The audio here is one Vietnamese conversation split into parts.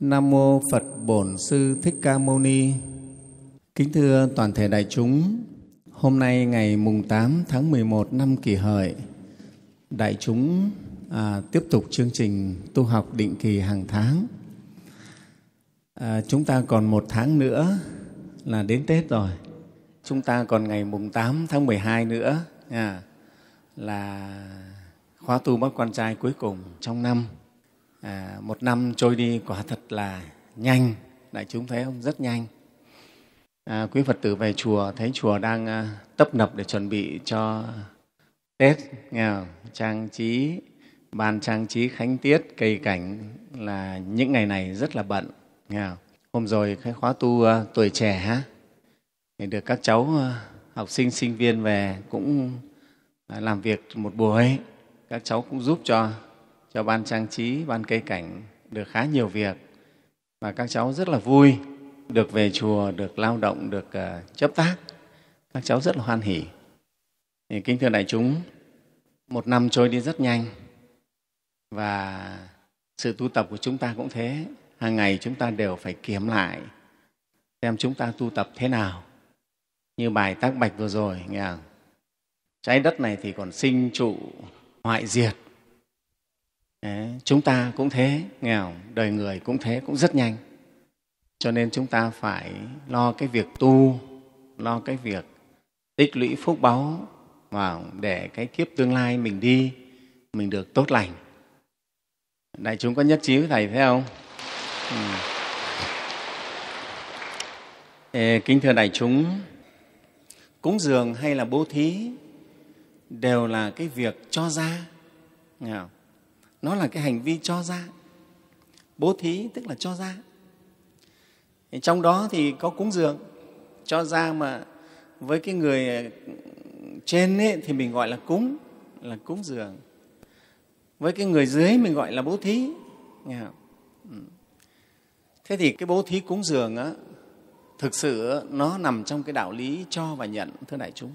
Nam mô Phật Bổn Sư Thích Ca Mâu Ni. Kính thưa toàn thể đại chúng, hôm nay ngày mùng 8 tháng 11 năm Kỷ Hợi, đại chúng à, tiếp tục chương trình tu học định kỳ hàng tháng. À, chúng ta còn một tháng nữa là đến Tết rồi. Chúng ta còn ngày mùng 8 tháng 12 nữa à, là khóa tu bắt quan trai cuối cùng trong năm à, một năm trôi đi quả thật là nhanh đại chúng thấy không rất nhanh à, quý phật tử về chùa thấy chùa đang à, tấp nập để chuẩn bị cho tết nghe không? trang trí ban trang trí khánh tiết cây cảnh là những ngày này rất là bận nghe không? hôm rồi cái khóa tu à, tuổi trẻ thì được các cháu à, học sinh sinh viên về cũng à, làm việc một buổi các cháu cũng giúp cho cho ban trang trí, ban cây cảnh được khá nhiều việc và các cháu rất là vui được về chùa, được lao động, được uh, chấp tác. Các cháu rất là hoan hỉ. Thì kính thưa đại chúng, một năm trôi đi rất nhanh và sự tu tập của chúng ta cũng thế. Hàng ngày chúng ta đều phải kiểm lại xem chúng ta tu tập thế nào. Như bài tác bạch vừa rồi, nghe không? trái đất này thì còn sinh trụ hoại diệt Đấy, chúng ta cũng thế nghèo đời người cũng thế cũng rất nhanh cho nên chúng ta phải lo cái việc tu lo cái việc tích lũy phúc báu vào để cái kiếp tương lai mình đi mình được tốt lành đại chúng có nhất trí với thầy thế không ừ. Ê, kính thưa đại chúng cúng dường hay là bố thí đều là cái việc cho ra nghe không? nó là cái hành vi cho ra bố thí tức là cho ra trong đó thì có cúng dường cho ra mà với cái người ờ, trên ấy, thì mình gọi là cúng là cúng dường với cái người dưới mình gọi là bố thí nghe không? Ừ. thế thì cái bố thí cúng dường á thực sự nó nằm trong cái đạo lý cho và nhận thưa đại chúng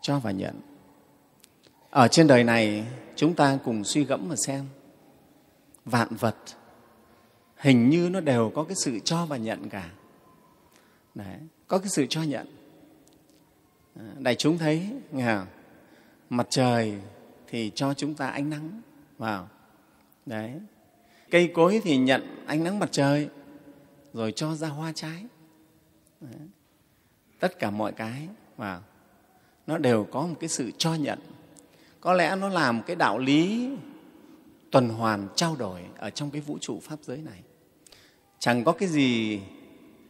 cho và nhận ở trên đời này chúng ta cùng suy gẫm mà xem vạn vật hình như nó đều có cái sự cho và nhận cả Đấy, có cái sự cho nhận à, đại chúng thấy nghe không? mặt trời thì cho chúng ta ánh nắng vào đấy cây cối thì nhận ánh nắng mặt trời rồi cho ra hoa trái đấy. tất cả mọi cái vào nó đều có một cái sự cho nhận có lẽ nó làm cái đạo lý tuần hoàn trao đổi ở trong cái vũ trụ pháp giới này chẳng có cái gì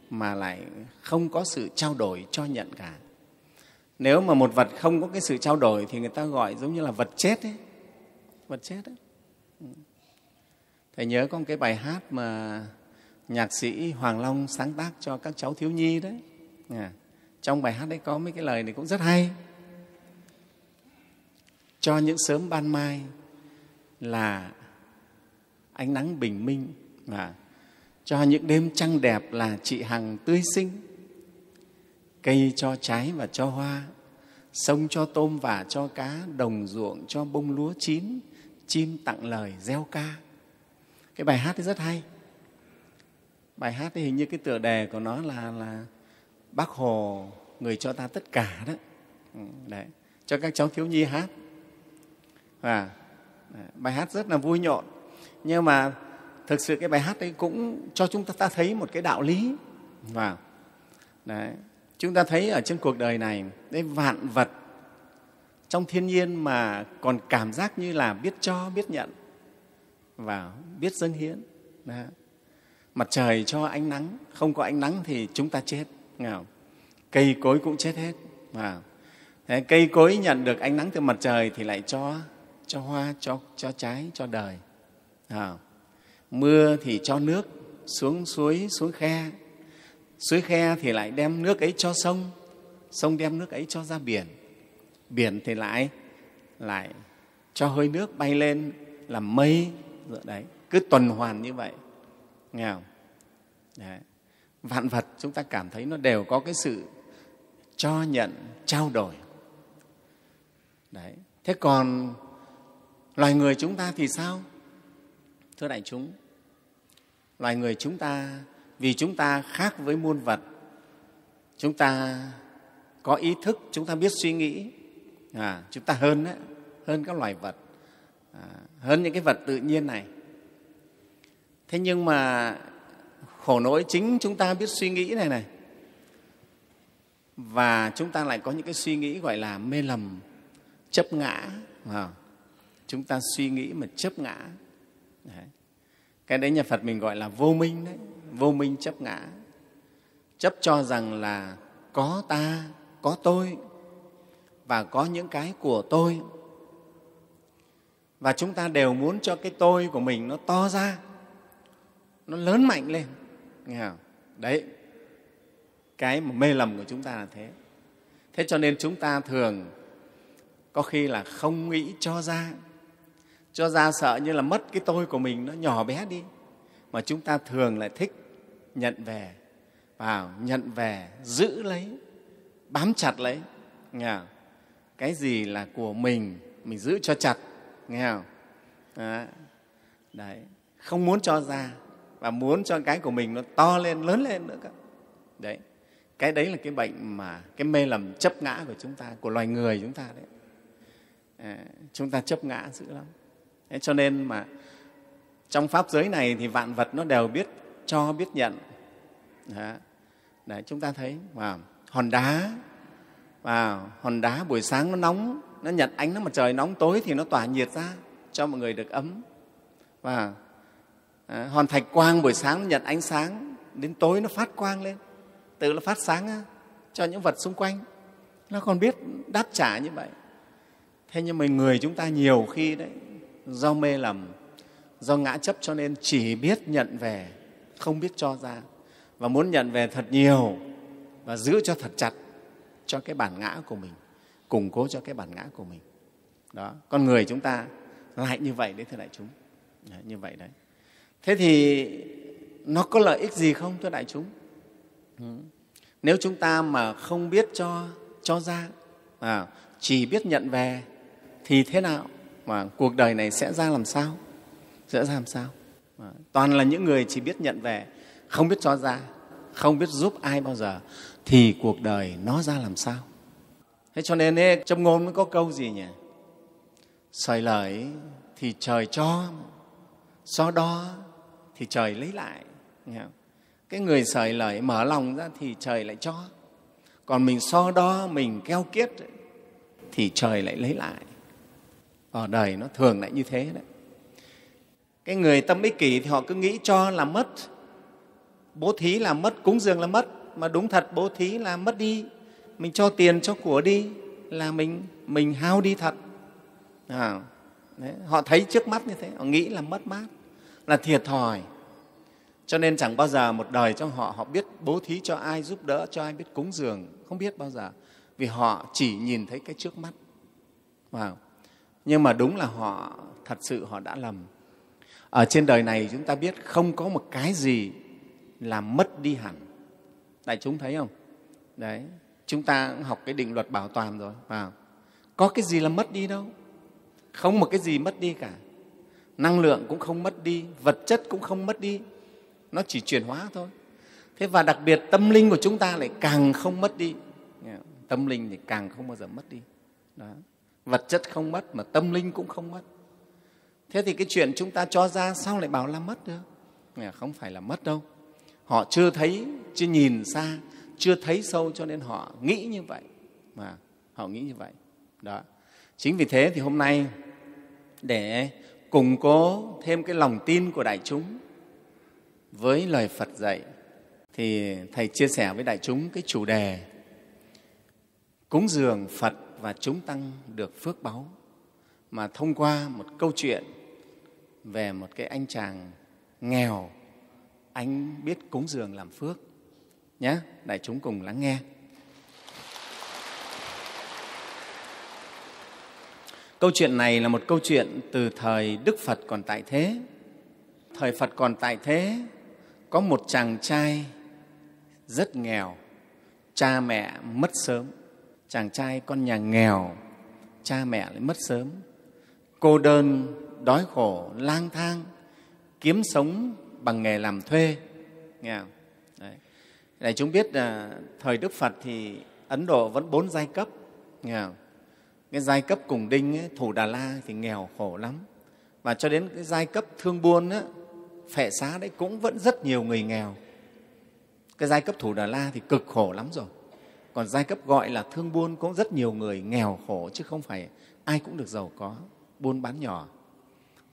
mà lại không có sự trao đổi cho nhận cả nếu mà một vật không có cái sự trao đổi thì người ta gọi giống như là vật chết ấy vật chết ấy thầy nhớ có một cái bài hát mà nhạc sĩ hoàng long sáng tác cho các cháu thiếu nhi đấy à, trong bài hát đấy có mấy cái lời này cũng rất hay cho những sớm ban mai là ánh nắng bình minh và cho những đêm trăng đẹp là chị hằng tươi sinh cây cho trái và cho hoa sông cho tôm và cho cá đồng ruộng cho bông lúa chín chim tặng lời gieo ca cái bài hát ấy rất hay bài hát ấy hình như cái tựa đề của nó là là bác hồ người cho ta tất cả đó ừ, đấy cho các cháu thiếu nhi hát và bài hát rất là vui nhộn nhưng mà thực sự cái bài hát ấy cũng cho chúng ta thấy một cái đạo lý và vâng. đấy chúng ta thấy ở trên cuộc đời này cái vạn vật trong thiên nhiên mà còn cảm giác như là biết cho biết nhận và biết dâng hiến đấy. mặt trời cho ánh nắng không có ánh nắng thì chúng ta chết không? cây cối cũng chết hết và vâng. cây cối nhận được ánh nắng từ mặt trời thì lại cho cho hoa cho cho trái cho đời à, mưa thì cho nước xuống suối xuống khe suối khe thì lại đem nước ấy cho sông sông đem nước ấy cho ra biển biển thì lại lại cho hơi nước bay lên làm mây rồi đấy cứ tuần hoàn như vậy nghe không đấy. vạn vật chúng ta cảm thấy nó đều có cái sự cho nhận trao đổi đấy thế còn loài người chúng ta thì sao thưa đại chúng loài người chúng ta vì chúng ta khác với muôn vật chúng ta có ý thức chúng ta biết suy nghĩ à, chúng ta hơn đấy, hơn các loài vật à, hơn những cái vật tự nhiên này thế nhưng mà khổ nỗi chính chúng ta biết suy nghĩ này này và chúng ta lại có những cái suy nghĩ gọi là mê lầm chấp ngã à, chúng ta suy nghĩ mà chấp ngã đấy. cái đấy nhà phật mình gọi là vô minh đấy vô minh chấp ngã chấp cho rằng là có ta có tôi và có những cái của tôi và chúng ta đều muốn cho cái tôi của mình nó to ra nó lớn mạnh lên nghe không đấy cái mà mê lầm của chúng ta là thế thế cho nên chúng ta thường có khi là không nghĩ cho ra cho ra sợ như là mất cái tôi của mình nó nhỏ bé đi mà chúng ta thường lại thích nhận về vào nhận về giữ lấy bám chặt lấy nghe không? cái gì là của mình mình giữ cho chặt nghe không đấy không muốn cho ra và muốn cho cái của mình nó to lên lớn lên nữa cơ đấy cái đấy là cái bệnh mà cái mê lầm chấp ngã của chúng ta của loài người chúng ta đấy à, chúng ta chấp ngã dữ lắm cho nên mà trong pháp giới này thì vạn vật nó đều biết cho biết nhận Đó. Đấy, chúng ta thấy wow. hòn đá wow. hòn đá buổi sáng nó nóng nó nhận ánh nó mặt trời nóng tối thì nó tỏa nhiệt ra cho mọi người được ấm và wow. hòn thạch quang buổi sáng nó nhận ánh sáng đến tối nó phát quang lên tự nó phát sáng cho những vật xung quanh nó còn biết đáp trả như vậy thế nhưng mà người chúng ta nhiều khi đấy do mê lầm do ngã chấp cho nên chỉ biết nhận về không biết cho ra và muốn nhận về thật nhiều và giữ cho thật chặt cho cái bản ngã của mình củng cố cho cái bản ngã của mình đó con người chúng ta lại như vậy đấy thưa đại chúng đấy, như vậy đấy thế thì nó có lợi ích gì không thưa đại chúng ừ. nếu chúng ta mà không biết cho cho ra à, chỉ biết nhận về thì thế nào mà cuộc đời này sẽ ra làm sao sẽ ra làm sao à, toàn là những người chỉ biết nhận về không biết cho ra không biết giúp ai bao giờ thì cuộc đời nó ra làm sao thế cho nên ấy, trong ngôn mới có câu gì nhỉ sởi lời thì trời cho so đo thì trời lấy lại nghe không? cái người sợi lời mở lòng ra thì trời lại cho còn mình so đo mình keo kiết thì trời lại lấy lại ở ờ, đời nó thường lại như thế đấy cái người tâm ích kỷ thì họ cứ nghĩ cho là mất bố thí là mất cúng dường là mất mà đúng thật bố thí là mất đi mình cho tiền cho của đi là mình mình hao đi thật à, đấy. họ thấy trước mắt như thế họ nghĩ là mất mát là thiệt thòi cho nên chẳng bao giờ một đời trong họ họ biết bố thí cho ai giúp đỡ cho ai biết cúng dường không biết bao giờ vì họ chỉ nhìn thấy cái trước mắt wow nhưng mà đúng là họ thật sự họ đã lầm ở trên đời này chúng ta biết không có một cái gì là mất đi hẳn đại chúng thấy không đấy chúng ta cũng học cái định luật bảo toàn rồi à, có cái gì là mất đi đâu không một cái gì mất đi cả năng lượng cũng không mất đi vật chất cũng không mất đi nó chỉ chuyển hóa thôi thế và đặc biệt tâm linh của chúng ta lại càng không mất đi tâm linh thì càng không bao giờ mất đi đó vật chất không mất mà tâm linh cũng không mất thế thì cái chuyện chúng ta cho ra sao lại bảo là mất được không phải là mất đâu họ chưa thấy chưa nhìn xa chưa thấy sâu cho nên họ nghĩ như vậy mà họ nghĩ như vậy đó chính vì thế thì hôm nay để củng cố thêm cái lòng tin của đại chúng với lời phật dạy thì thầy chia sẻ với đại chúng cái chủ đề cúng dường phật và chúng tăng được phước báu mà thông qua một câu chuyện về một cái anh chàng nghèo anh biết cúng dường làm phước nhé đại chúng cùng lắng nghe câu chuyện này là một câu chuyện từ thời đức phật còn tại thế thời phật còn tại thế có một chàng trai rất nghèo cha mẹ mất sớm chàng trai con nhà nghèo cha mẹ lại mất sớm cô đơn đói khổ lang thang kiếm sống bằng nghề làm thuê nghe không? Đấy. Để chúng biết là thời Đức Phật thì Ấn Độ vẫn bốn giai cấp. Nghe không? Cái giai cấp cùng đinh, ấy, Thủ Đà La thì nghèo khổ lắm. Và cho đến cái giai cấp thương buôn, ấy, phệ xá đấy cũng vẫn rất nhiều người nghèo. Cái giai cấp Thủ Đà La thì cực khổ lắm rồi còn giai cấp gọi là thương buôn cũng rất nhiều người nghèo khổ chứ không phải ai cũng được giàu có buôn bán nhỏ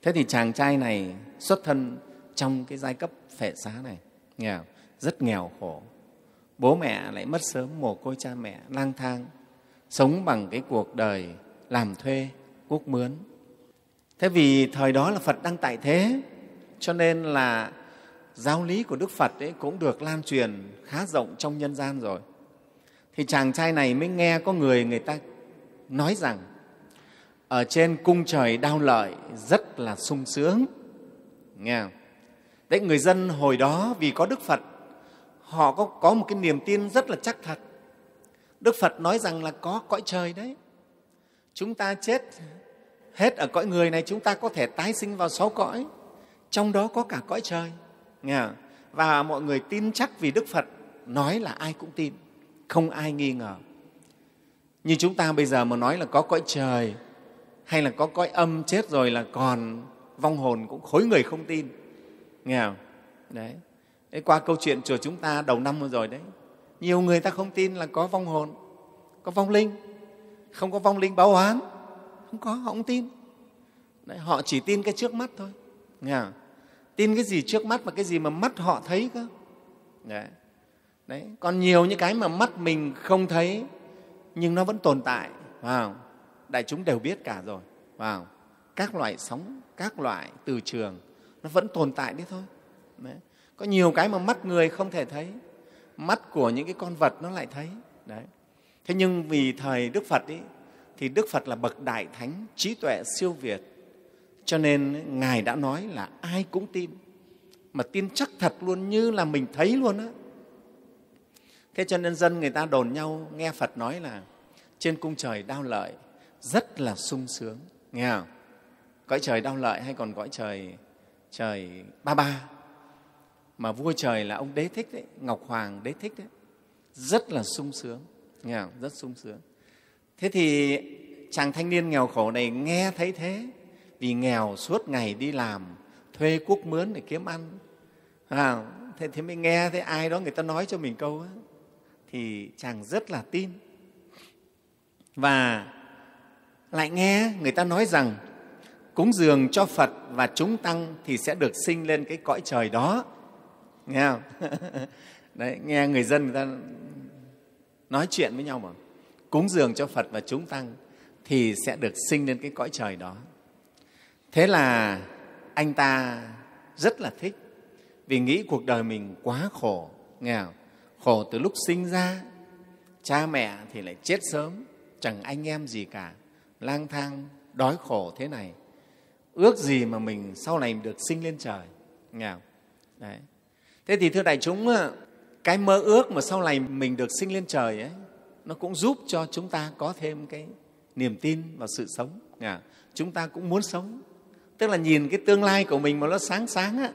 thế thì chàng trai này xuất thân trong cái giai cấp phệ xá này nghèo rất nghèo khổ bố mẹ lại mất sớm mồ côi cha mẹ lang thang sống bằng cái cuộc đời làm thuê quốc mướn thế vì thời đó là phật đang tại thế cho nên là giáo lý của đức phật ấy cũng được lan truyền khá rộng trong nhân gian rồi thì chàng trai này mới nghe có người người ta nói rằng ở trên cung trời đau lợi rất là sung sướng nghe không? đấy người dân hồi đó vì có đức phật họ có, có một cái niềm tin rất là chắc thật đức phật nói rằng là có cõi trời đấy chúng ta chết hết ở cõi người này chúng ta có thể tái sinh vào sáu cõi trong đó có cả cõi trời nghe không? và mọi người tin chắc vì đức phật nói là ai cũng tin không ai nghi ngờ như chúng ta bây giờ mà nói là có cõi trời hay là có cõi âm chết rồi là còn vong hồn cũng khối người không tin nghe không đấy Thế qua câu chuyện chùa chúng ta đầu năm vừa rồi đấy nhiều người ta không tin là có vong hồn có vong linh không có vong linh báo oán không có họ không tin đấy, họ chỉ tin cái trước mắt thôi nghe không? tin cái gì trước mắt và cái gì mà mắt họ thấy cơ đấy đấy còn nhiều những cái mà mắt mình không thấy nhưng nó vẫn tồn tại vào đại chúng đều biết cả rồi vào các loại sóng các loại từ trường nó vẫn tồn tại đi thôi đấy. có nhiều cái mà mắt người không thể thấy mắt của những cái con vật nó lại thấy đấy thế nhưng vì thời đức phật ấy, thì đức phật là bậc đại thánh trí tuệ siêu việt cho nên ngài đã nói là ai cũng tin mà tin chắc thật luôn như là mình thấy luôn á thế cho nên dân người ta đồn nhau nghe phật nói là trên cung trời đau lợi rất là sung sướng nghe không? cõi trời đau lợi hay còn cõi trời trời ba ba mà vua trời là ông đế thích đấy ngọc hoàng đế thích đấy rất là sung sướng nghe không? rất sung sướng thế thì chàng thanh niên nghèo khổ này nghe thấy thế vì nghèo suốt ngày đi làm thuê cuốc mướn để kiếm ăn à, thế, thế mới nghe thấy ai đó người ta nói cho mình câu ấy thì chàng rất là tin và lại nghe người ta nói rằng cúng dường cho Phật và chúng tăng thì sẽ được sinh lên cái cõi trời đó. Nghe không? Đấy, nghe người dân người ta nói chuyện với nhau mà cúng dường cho Phật và chúng tăng thì sẽ được sinh lên cái cõi trời đó. Thế là anh ta rất là thích vì nghĩ cuộc đời mình quá khổ, nghe không? khổ từ lúc sinh ra cha mẹ thì lại chết sớm chẳng anh em gì cả lang thang đói khổ thế này ước gì mà mình sau này được sinh lên trời nghe Đấy. thế thì thưa đại chúng cái mơ ước mà sau này mình được sinh lên trời ấy nó cũng giúp cho chúng ta có thêm cái niềm tin vào sự sống nghe chúng ta cũng muốn sống tức là nhìn cái tương lai của mình mà nó sáng sáng á,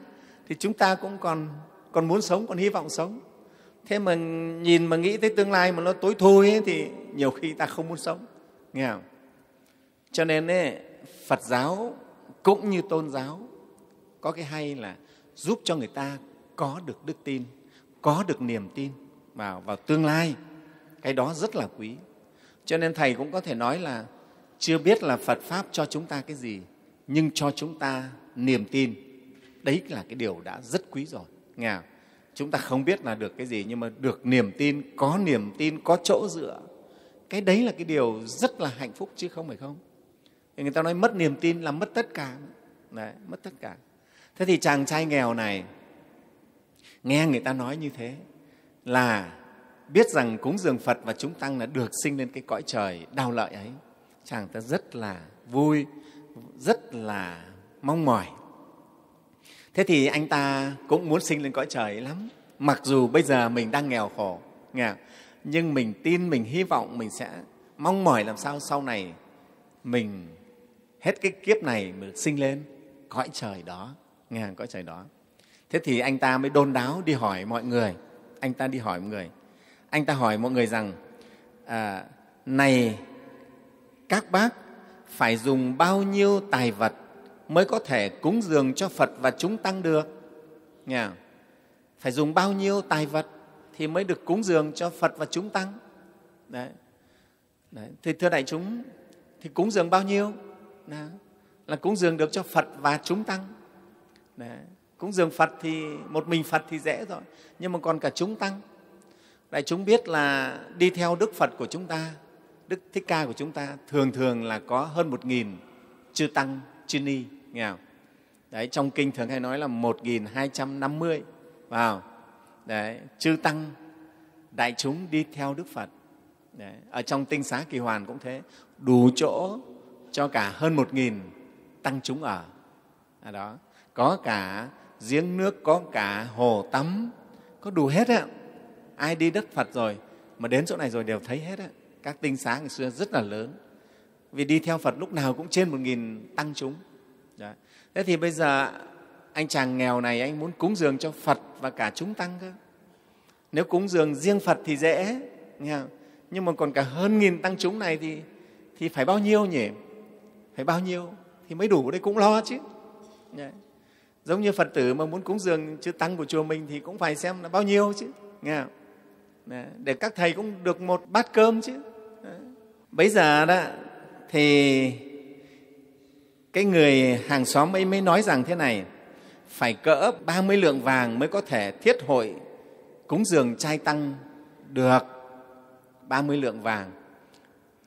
thì chúng ta cũng còn còn muốn sống còn hy vọng sống thế mà nhìn mà nghĩ tới tương lai mà nó tối thui ấy, thì nhiều khi ta không muốn sống nghe không cho nên ấy, phật giáo cũng như tôn giáo có cái hay là giúp cho người ta có được đức tin có được niềm tin vào vào tương lai cái đó rất là quý cho nên thầy cũng có thể nói là chưa biết là phật pháp cho chúng ta cái gì nhưng cho chúng ta niềm tin đấy là cái điều đã rất quý rồi nghe không? chúng ta không biết là được cái gì nhưng mà được niềm tin có niềm tin có chỗ dựa cái đấy là cái điều rất là hạnh phúc chứ không phải không người ta nói mất niềm tin là mất tất cả đấy, mất tất cả thế thì chàng trai nghèo này nghe người ta nói như thế là biết rằng cúng dường phật và chúng tăng là được sinh lên cái cõi trời đau lợi ấy chàng ta rất là vui rất là mong mỏi thế thì anh ta cũng muốn sinh lên cõi trời lắm mặc dù bây giờ mình đang nghèo khổ nghèo nhưng mình tin mình hy vọng mình sẽ mong mỏi làm sao sau này mình hết cái kiếp này mình sinh lên cõi trời đó nghe cõi trời đó thế thì anh ta mới đôn đáo đi hỏi mọi người anh ta đi hỏi mọi người anh ta hỏi mọi người rằng à, này các bác phải dùng bao nhiêu tài vật mới có thể cúng dường cho Phật và chúng tăng được. Nghe Phải dùng bao nhiêu tài vật thì mới được cúng dường cho Phật và chúng tăng. Đấy. Đấy. Thì thưa đại chúng, thì cúng dường bao nhiêu? Đó. Là cúng dường được cho Phật và chúng tăng. Đấy. Cúng dường Phật thì một mình Phật thì dễ rồi, nhưng mà còn cả chúng tăng. Đại chúng biết là đi theo Đức Phật của chúng ta, Đức Thích Ca của chúng ta thường thường là có hơn một nghìn chư tăng, chư ni nghe Đấy, trong kinh thường hay nói là 1250 vào đấy chư tăng đại chúng đi theo đức phật đấy, ở trong tinh xá kỳ hoàn cũng thế đủ chỗ cho cả hơn một nghìn tăng chúng ở à đó có cả giếng nước có cả hồ tắm có đủ hết ạ ai đi đất phật rồi mà đến chỗ này rồi đều thấy hết á các tinh xá ngày xưa rất là lớn vì đi theo phật lúc nào cũng trên một nghìn tăng chúng Đấy. thế thì bây giờ anh chàng nghèo này anh muốn cúng dường cho phật và cả chúng tăng cơ nếu cúng dường riêng phật thì dễ nghe không? nhưng mà còn cả hơn nghìn tăng chúng này thì thì phải bao nhiêu nhỉ phải bao nhiêu thì mới đủ đấy cũng lo chứ Đấy. giống như phật tử mà muốn cúng dường chư tăng của chùa mình thì cũng phải xem là bao nhiêu chứ nghe không? Đấy. để các thầy cũng được một bát cơm chứ Đấy. bây giờ đó thì cái người hàng xóm ấy mới nói rằng thế này phải cỡ 30 lượng vàng mới có thể thiết hội cúng dường trai tăng được 30 lượng vàng.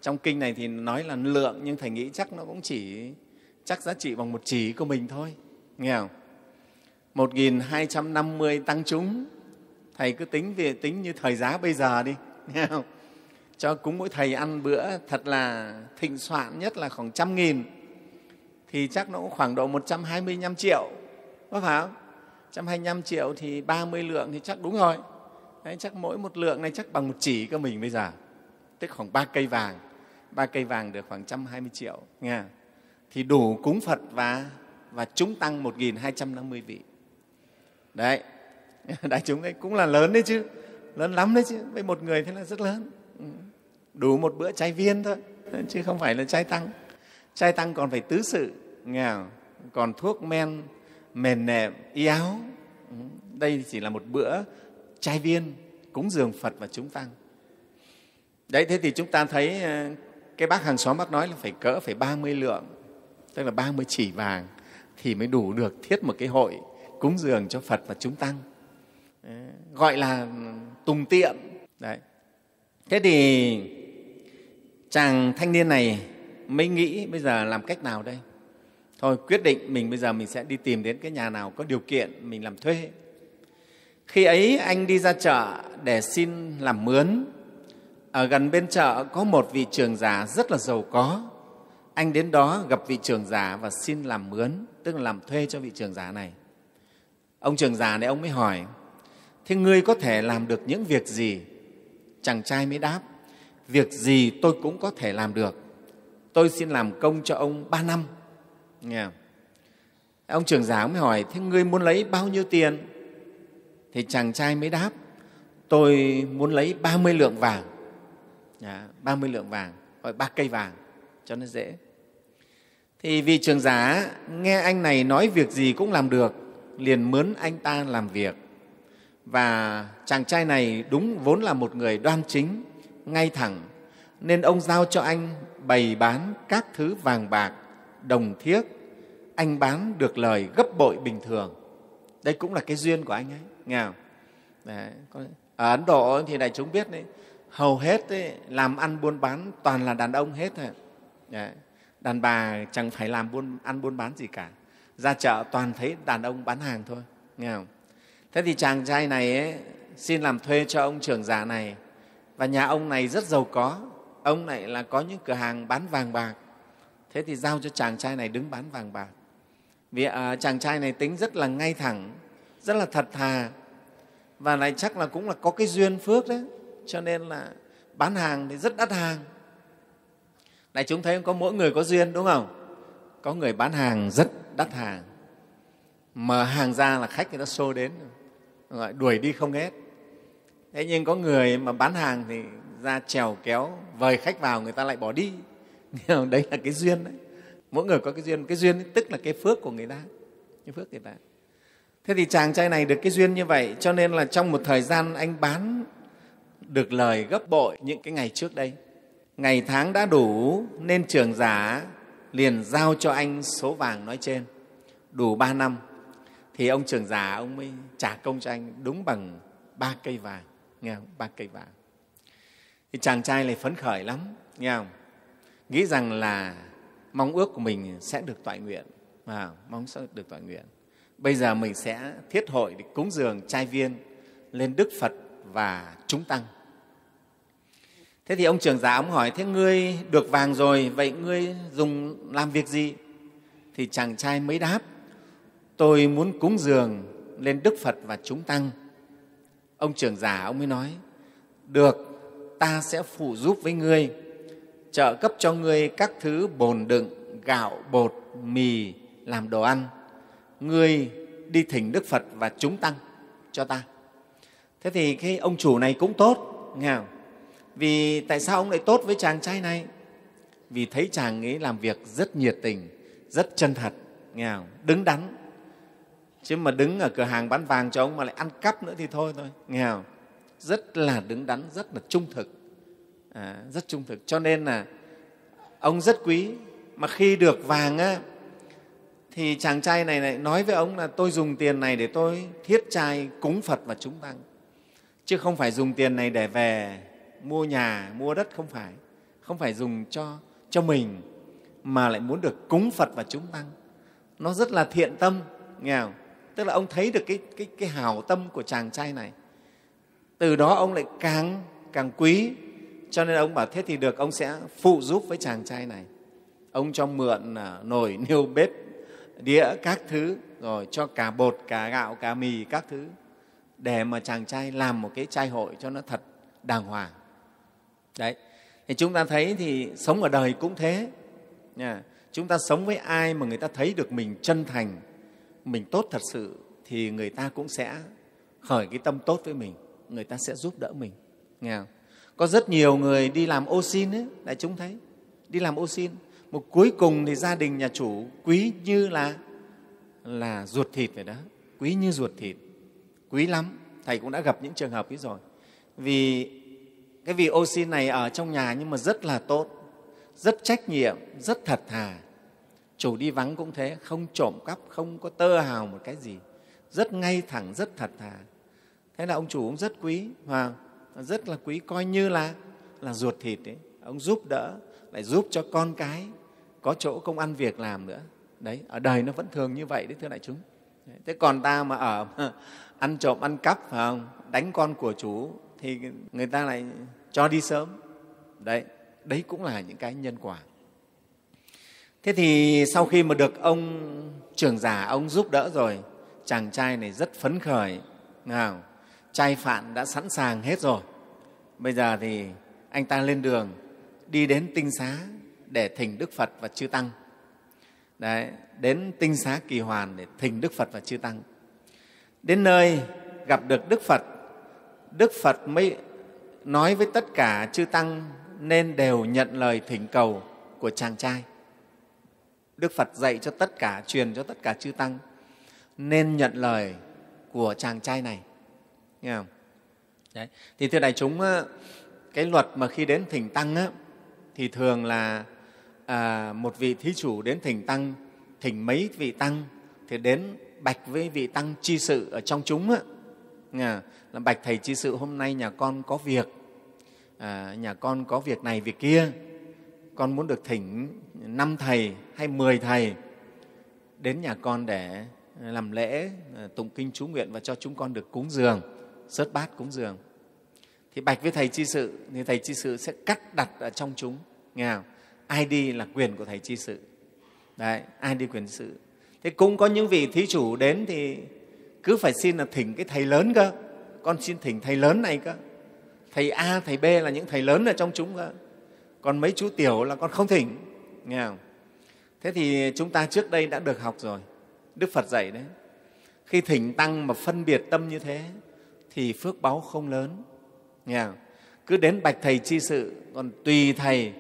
Trong kinh này thì nói là lượng nhưng thầy nghĩ chắc nó cũng chỉ chắc giá trị bằng một chỉ của mình thôi, nghe không? 1250 tăng chúng. Thầy cứ tính về tính như thời giá bây giờ đi, nghe không? Cho cúng mỗi thầy ăn bữa thật là thịnh soạn nhất là khoảng trăm nghìn thì chắc nó cũng khoảng độ 125 triệu có phải không 125 triệu thì 30 lượng thì chắc đúng rồi Đấy, chắc mỗi một lượng này chắc bằng một chỉ cơ mình bây giờ tức khoảng ba cây vàng ba cây vàng được khoảng 120 triệu nghe thì đủ cúng Phật và và chúng tăng 1.250 vị đấy đại chúng đấy cũng là lớn đấy chứ lớn lắm đấy chứ với một người thế là rất lớn ừ. đủ một bữa trái viên thôi chứ không phải là trái tăng trai tăng còn phải tứ sự nghèo còn thuốc men mền nệm y áo ừ, đây chỉ là một bữa trai viên cúng dường phật và chúng tăng đấy thế thì chúng ta thấy ờ, cái bác hàng xóm bác nói là phải cỡ phải 30 lượng tức là 30 chỉ vàng thì mới đủ được thiết một cái hội cúng dường cho Phật và chúng tăng. Ờ, gọi là tùng tiệm. Đấy. Thế thì chàng thanh niên này mới nghĩ bây giờ làm cách nào đây? thôi quyết định mình bây giờ mình sẽ đi tìm đến cái nhà nào có điều kiện mình làm thuê khi ấy anh đi ra chợ để xin làm mướn ở gần bên chợ có một vị trường giả rất là giàu có anh đến đó gặp vị trường giả và xin làm mướn tức là làm thuê cho vị trường giả này ông trường giả này ông mới hỏi thế ngươi có thể làm được những việc gì chàng trai mới đáp việc gì tôi cũng có thể làm được tôi xin làm công cho ông ba năm Nghe Ông trưởng giáo mới hỏi, thế ngươi muốn lấy bao nhiêu tiền? Thì chàng trai mới đáp, tôi muốn lấy 30 lượng vàng. À, dạ, 30 lượng vàng, gọi ba cây vàng cho nó dễ. Thì vị trường giả nghe anh này nói việc gì cũng làm được, liền mướn anh ta làm việc. Và chàng trai này đúng vốn là một người đoan chính, ngay thẳng, nên ông giao cho anh bày bán các thứ vàng bạc, đồng thiếc, anh bán được lời gấp bội bình thường đây cũng là cái duyên của anh ấy nghe không? Đấy, ở ấn độ thì đại chúng biết đấy hầu hết ấy, làm ăn buôn bán toàn là đàn ông hết thôi đấy, đàn bà chẳng phải làm buôn ăn buôn bán gì cả ra chợ toàn thấy đàn ông bán hàng thôi nghe không thế thì chàng trai này ấy, xin làm thuê cho ông trưởng giả này và nhà ông này rất giàu có ông này là có những cửa hàng bán vàng bạc thế thì giao cho chàng trai này đứng bán vàng bạc vì à, chàng trai này tính rất là ngay thẳng rất là thật thà và này chắc là cũng là có cái duyên phước đấy cho nên là bán hàng thì rất đắt hàng này chúng thấy có mỗi người có duyên đúng không có người bán hàng rất đắt hàng mở hàng ra là khách người ta xô đến gọi đuổi đi không hết thế nhưng có người mà bán hàng thì ra trèo kéo vời khách vào người ta lại bỏ đi đấy là cái duyên đấy mỗi người có cái duyên cái duyên tức là cái phước của người ta cái phước người ta thế thì chàng trai này được cái duyên như vậy cho nên là trong một thời gian anh bán được lời gấp bội những cái ngày trước đây ngày tháng đã đủ nên trường giả liền giao cho anh số vàng nói trên đủ ba năm thì ông trường giả ông mới trả công cho anh đúng bằng ba cây vàng nghe không ba cây vàng thì chàng trai này phấn khởi lắm nghe không nghĩ rằng là mong ước của mình sẽ được toại nguyện à, mong sẽ được toại nguyện bây giờ mình sẽ thiết hội để cúng dường trai viên lên đức phật và chúng tăng thế thì ông trưởng giả ông hỏi thế ngươi được vàng rồi vậy ngươi dùng làm việc gì thì chàng trai mới đáp tôi muốn cúng dường lên đức phật và chúng tăng ông trưởng giả ông mới nói được ta sẽ phụ giúp với ngươi trợ cấp cho ngươi các thứ bồn đựng, gạo, bột, mì làm đồ ăn. Ngươi đi thỉnh Đức Phật và chúng tăng cho ta. Thế thì cái ông chủ này cũng tốt, nghe không? Vì tại sao ông lại tốt với chàng trai này? Vì thấy chàng ấy làm việc rất nhiệt tình, rất chân thật, nghe không? Đứng đắn. Chứ mà đứng ở cửa hàng bán vàng cho ông mà lại ăn cắp nữa thì thôi thôi, nghe không? Rất là đứng đắn, rất là trung thực à, rất trung thực cho nên là ông rất quý mà khi được vàng á, thì chàng trai này lại nói với ông là tôi dùng tiền này để tôi thiết trai cúng phật và chúng tăng chứ không phải dùng tiền này để về mua nhà mua đất không phải không phải dùng cho cho mình mà lại muốn được cúng phật và chúng tăng nó rất là thiện tâm nghe không? tức là ông thấy được cái, cái, cái hào tâm của chàng trai này từ đó ông lại càng càng quý cho nên ông bảo thế thì được ông sẽ phụ giúp với chàng trai này ông cho mượn à, nồi niêu bếp đĩa các thứ rồi cho cả bột cả gạo cả mì các thứ để mà chàng trai làm một cái trai hội cho nó thật đàng hoàng đấy thì chúng ta thấy thì sống ở đời cũng thế nha. chúng ta sống với ai mà người ta thấy được mình chân thành mình tốt thật sự thì người ta cũng sẽ khởi cái tâm tốt với mình người ta sẽ giúp đỡ mình nghe không? có rất nhiều người đi làm ô xin ấy, đại chúng thấy đi làm ô xin một cuối cùng thì gia đình nhà chủ quý như là là ruột thịt vậy đó quý như ruột thịt quý lắm thầy cũng đã gặp những trường hợp ấy rồi vì cái vị ô xin này ở trong nhà nhưng mà rất là tốt rất trách nhiệm rất thật thà chủ đi vắng cũng thế không trộm cắp không có tơ hào một cái gì rất ngay thẳng rất thật thà thế là ông chủ cũng rất quý và rất là quý coi như là là ruột thịt ấy. ông giúp đỡ lại giúp cho con cái có chỗ công ăn việc làm nữa đấy ở đời nó vẫn thường như vậy đấy thưa đại chúng thế còn ta mà ở ăn trộm ăn cắp phải không đánh con của chú thì người ta lại cho đi sớm đấy đấy cũng là những cái nhân quả thế thì sau khi mà được ông trưởng giả ông giúp đỡ rồi chàng trai này rất phấn khởi nào trai phạn đã sẵn sàng hết rồi. Bây giờ thì anh ta lên đường đi đến tinh xá để thỉnh Đức Phật và Chư Tăng. Đấy, đến tinh xá kỳ hoàn để thỉnh Đức Phật và Chư Tăng. Đến nơi gặp được Đức Phật, Đức Phật mới nói với tất cả Chư Tăng nên đều nhận lời thỉnh cầu của chàng trai. Đức Phật dạy cho tất cả, truyền cho tất cả Chư Tăng nên nhận lời của chàng trai này. Nghe không? Đấy. Thì thưa đại chúng, ờ, cái luật mà khi đến thỉnh tăng á, thì thường là à, một vị thí chủ đến thỉnh tăng, thỉnh mấy vị tăng thì đến bạch với vị tăng chi sự ở trong chúng á, nghe là bạch thầy chi sự hôm nay nhà con có việc, à, nhà con có việc này việc kia, con muốn được thỉnh năm thầy hay mười thầy đến nhà con để làm lễ ờ, tụng kinh chú nguyện và cho chúng con được cúng dường rớt bát cúng dường thì bạch với thầy chi sự thì thầy chi sự sẽ cắt đặt ở trong chúng nghe không? ai đi là quyền của thầy chi sự đấy ai đi quyền sự thế cũng có những vị thí chủ đến thì cứ phải xin là thỉnh cái thầy lớn cơ con xin thỉnh thầy lớn này cơ thầy a thầy b là những thầy lớn ở trong chúng cơ còn mấy chú tiểu là con không thỉnh nghe không thế thì chúng ta trước đây đã được học rồi đức phật dạy đấy khi thỉnh tăng mà phân biệt tâm như thế thì phước báo không lớn. Nghe không? Cứ đến bạch Thầy chi sự, còn tùy Thầy,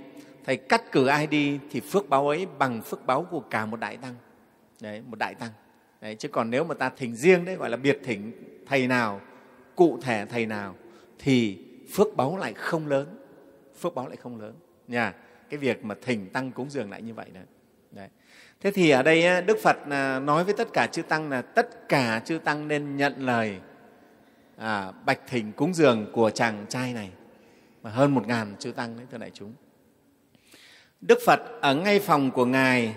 Thầy cắt cử ai đi thì phước báo ấy bằng phước báo của cả một đại tăng. Đấy, một đại tăng. Đấy, chứ còn nếu mà ta thỉnh riêng đấy gọi là biệt thỉnh Thầy nào, cụ thể Thầy nào thì phước báo lại không lớn, phước báo lại không lớn. Nha. Cái việc mà thỉnh tăng cúng dường lại như vậy đấy. đấy. Thế thì ở đây Đức Phật à, nói với tất cả chư Tăng là tất cả chư Tăng nên nhận lời à, bạch thỉnh cúng dường của chàng trai này mà hơn một ngàn chư tăng đấy thưa đại chúng đức phật ở ngay phòng của ngài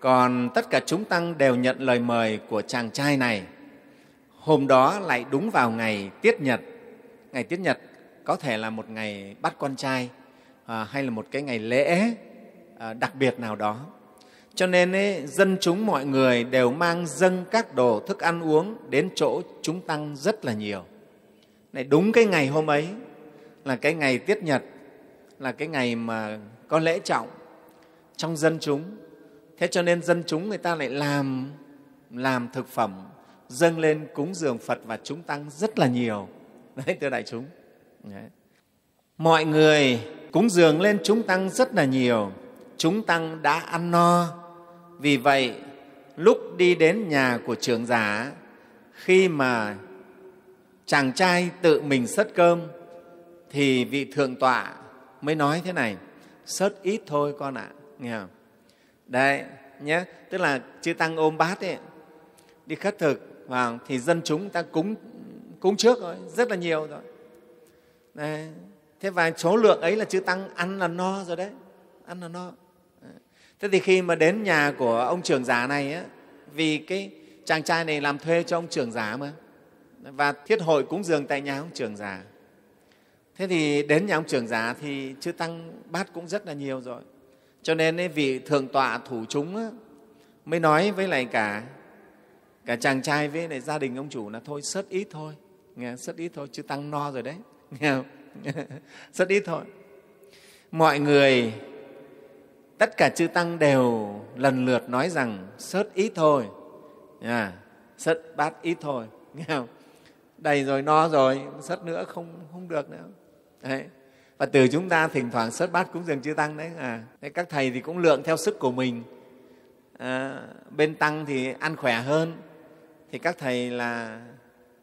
còn tất cả chúng tăng đều nhận lời mời của chàng trai này hôm đó lại đúng vào ngày tiết nhật ngày tiết nhật có thể là một ngày bắt con trai à, hay là một cái ngày lễ à, đặc biệt nào đó cho nên ấy, dân chúng mọi người đều mang dâng các đồ thức ăn uống đến chỗ chúng tăng rất là nhiều. Này đúng cái ngày hôm ấy là cái ngày tiết nhật, là cái ngày mà có lễ trọng trong dân chúng. Thế cho nên dân chúng người ta lại làm làm thực phẩm dâng lên cúng dường Phật và chúng tăng rất là nhiều. Đấy, thưa đại chúng. Đấy. Mọi người cúng dường lên chúng tăng rất là nhiều. Chúng tăng đã ăn no, vì vậy, lúc đi đến nhà của trưởng giả, khi mà chàng trai tự mình sất cơm, thì vị thượng tọa mới nói thế này, sớt ít thôi con ạ, à. nghe không? Đấy, nhé, tức là chư Tăng ôm bát ấy, đi khất thực, vào thì dân chúng ta cúng cúng trước rồi, rất là nhiều rồi. Đấy. Thế và số lượng ấy là chư Tăng ăn là no rồi đấy, ăn là no thế thì khi mà đến nhà của ông trưởng giả này á, vì cái chàng trai này làm thuê cho ông trưởng giả mà và thiết hội cúng dường tại nhà ông trưởng giả thế thì đến nhà ông trưởng giả thì chư tăng bát cũng rất là nhiều rồi cho nên ấy, vị thượng tọa thủ chúng á, mới nói với lại cả cả chàng trai với lại gia đình ông chủ là thôi sớt ít thôi nghe sớt ít thôi chứ tăng no rồi đấy nghe không sớt ít thôi mọi người tất cả chư tăng đều lần lượt nói rằng sớt ít thôi à, sớt bát ít thôi nghe không đầy rồi no rồi sớt nữa không không được nữa đấy. và từ chúng ta thỉnh thoảng sớt bát cũng dường chư tăng đấy à đấy, các thầy thì cũng lượng theo sức của mình à, bên tăng thì ăn khỏe hơn thì các thầy là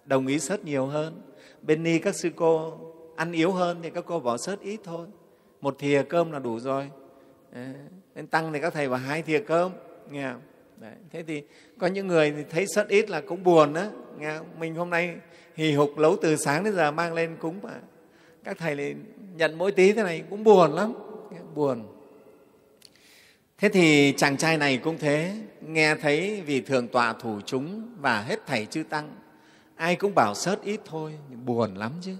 đồng ý sớt nhiều hơn bên ni các sư cô ăn yếu hơn thì các cô bỏ sớt ít thôi một thìa cơm là đủ rồi nên tăng thì các thầy bảo hai thìa cơm nghe Đấy, thế thì có những người thì thấy rất ít là cũng buồn đó nghe mình hôm nay hì hục lấu từ sáng đến giờ mang lên cúng mà các thầy lại nhận mỗi tí thế này cũng buồn lắm nghe, buồn thế thì chàng trai này cũng thế nghe thấy vì thường tọa thủ chúng và hết thầy chư tăng ai cũng bảo sớt ít thôi buồn lắm chứ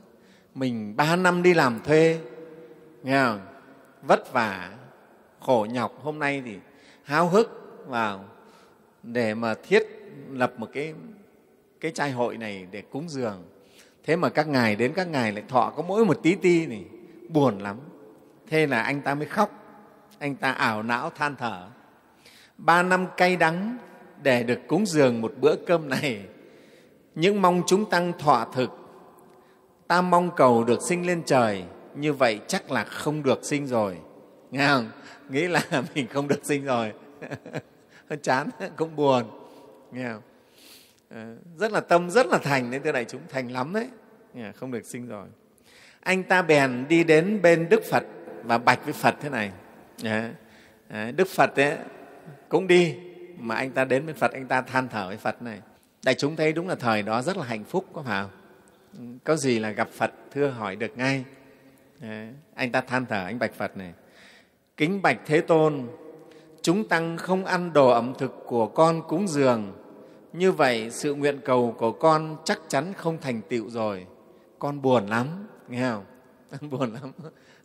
mình ba năm đi làm thuê nghe không? vất vả khổ nhọc hôm nay thì háo hức vào để mà thiết lập một cái cái trai hội này để cúng dường thế mà các ngài đến các ngài lại thọ có mỗi một tí ti này buồn lắm thế là anh ta mới khóc anh ta ảo não than thở ba năm cay đắng để được cúng dường một bữa cơm này những mong chúng tăng thọ thực ta mong cầu được sinh lên trời như vậy chắc là không được sinh rồi nghe không nghĩ là mình không được sinh rồi chán cũng buồn nghe không ờ, rất là tâm rất là thành đấy thưa đại chúng thành lắm đấy không được sinh rồi anh ta bèn đi đến bên đức phật và bạch với phật thế này dạ. Dạ, đức phật ấy, cũng đi mà anh ta đến bên phật anh ta than thở với phật này đại chúng thấy đúng là thời đó rất là hạnh phúc có phải không ừ, có gì là gặp phật thưa hỏi được ngay dạ, anh ta than thở anh bạch phật này Kính bạch Thế Tôn, chúng tăng không ăn đồ ẩm thực của con cúng dường. Như vậy, sự nguyện cầu của con chắc chắn không thành tựu rồi. Con buồn lắm, nghe không? buồn lắm.